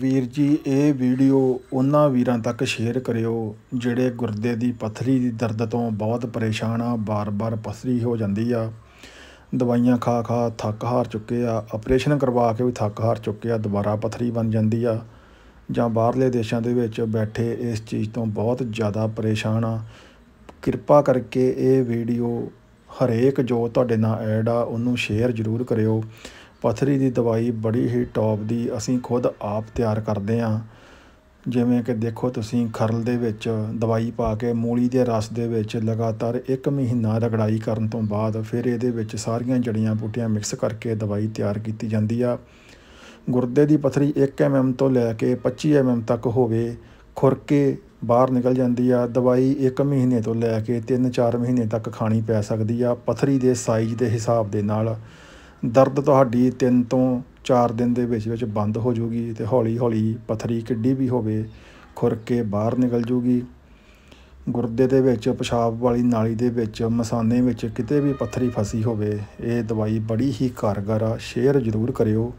ਵੀਰ ਜੀ ਇਹ ਵੀਡੀਓ ਉਹਨਾਂ ਵੀਰਾਂ ਤੱਕ ਸ਼ੇਅਰ ਕਰਿਓ ਜਿਹੜੇ ਗੁਰਦੇ ਦੀ ਪਥਰੀ ਦੀ ਦਰਦ ਤੋਂ ਬਹੁਤ ਪਰੇਸ਼ਾਨ ਆ ਬਾਰ-ਬਾਰ ਪਥਰੀ ਹੋ ਜਾਂਦੀ ਆ ਦਵਾਈਆਂ ਖਾ ਖਾ ਥੱਕ ਹਾਰ ਚੁੱਕੇ ਆ ਆਪਰੇਸ਼ਨ ਕਰਵਾ ਕੇ ਵੀ ਥੱਕ ਹਾਰ ਚੁੱਕੇ ਆ ਦੁਬਾਰਾ ਪਥਰੀ ਬਣ ਜਾਂਦੀ ਆ ਜਾਂ ਬਾਹਰਲੇ ਦੇਸ਼ਾਂ ਦੇ ਵਿੱਚ ਬੈਠੇ ਇਸ ਚੀਜ਼ ਤੋਂ ਬਹੁਤ ਜ਼ਿਆਦਾ ਪਰੇਸ਼ਾਨ ਆ ਕਿਰਪਾ ਕਰਕੇ ਇਹ ਵੀਡੀਓ ਹਰੇਕ ਜੋ ਤੁਹਾਡੇ ਨਾਲ ਐਡ ਆ ਉਹਨੂੰ ਸ਼ੇਅਰ ਜ਼ਰੂਰ ਕਰਿਓ ਪਥਰੀ ਦੀ ਦਵਾਈ ਬੜੀ ਹੀ ਟੌਪ ਦੀ ਅਸੀਂ ਖੁਦ ਆਪ ਤਿਆਰ ਕਰਦੇ ਹਾਂ ਜਿਵੇਂ ਕਿ ਦੇਖੋ ਤੁਸੀਂ ਖਰਲ ਦੇ ਵਿੱਚ ਦਵਾਈ ਪਾ ਕੇ ਮੂਲੀ ਦੇ ਰਸ ਦੇ ਵਿੱਚ ਲਗਾਤਾਰ 1 ਮਹੀਨਾ ਰਗੜਾਈ ਕਰਨ ਤੋਂ ਬਾਅਦ ਫਿਰ ਇਹਦੇ ਵਿੱਚ ਸਾਰੀਆਂ ਜੜੀਆਂ ਬੂਟੀਆਂ ਮਿਕਸ ਕਰਕੇ ਦਵਾਈ ਤਿਆਰ ਕੀਤੀ ਜਾਂਦੀ ਆ ਗੁਰਦੇ ਦੀ ਪਥਰੀ 1 ਐਮਐਮ ਤੋਂ ਲੈ ਕੇ 25 ਐਮਐਮ ਤੱਕ ਹੋਵੇ ਖੁਰਕੇ ਬਾਹਰ ਨਿਕਲ ਜਾਂਦੀ ਆ ਦਵਾਈ 1 ਮਹੀਨੇ ਤੋਂ ਲੈ ਕੇ 3-4 ਮਹੀਨੇ ਤੱਕ ਖਾਣੀ ਪੈ ਸਕਦੀ ਆ ਪਥਰੀ ਦੇ ਸਾਈਜ਼ ਦੇ ਹਿਸਾਬ ਦੇ ਨਾਲ ਦਰਦ ਤੁਹਾਡੀ 3 ਤੋਂ 4 ਦਿਨ ਦੇ ਵਿੱਚ ਵਿੱਚ ਬੰਦ ਹੋ ਜੂਗੀ ਤੇ ਹੌਲੀ ਹੌਲੀ ਪਥਰੀ ਕਿੱਡੀ ਵੀ ਹੋਵੇ ਖੁਰ ਕੇ ਬਾਹਰ ਨਿਕਲ ਜੂਗੀ ਗੁਰਦੇ ਦੇ ਵਿੱਚ ਪਿਸ਼ਾਬ ਵਾਲੀ ਨਾਲੀ ਦੇ ਵਿੱਚ ਮਸਾਨੇ ਵਿੱਚ ਕਿਤੇ ਵੀ ਪਥਰੀ ਫਸੀ ਹੋਵੇ ਇਹ ਦਵਾਈ ਬੜੀ ਹੀ ਕਾਰਗਰ ਆ ਸ਼ੇਅਰ ਜ਼ਰੂਰ ਕਰਿਓ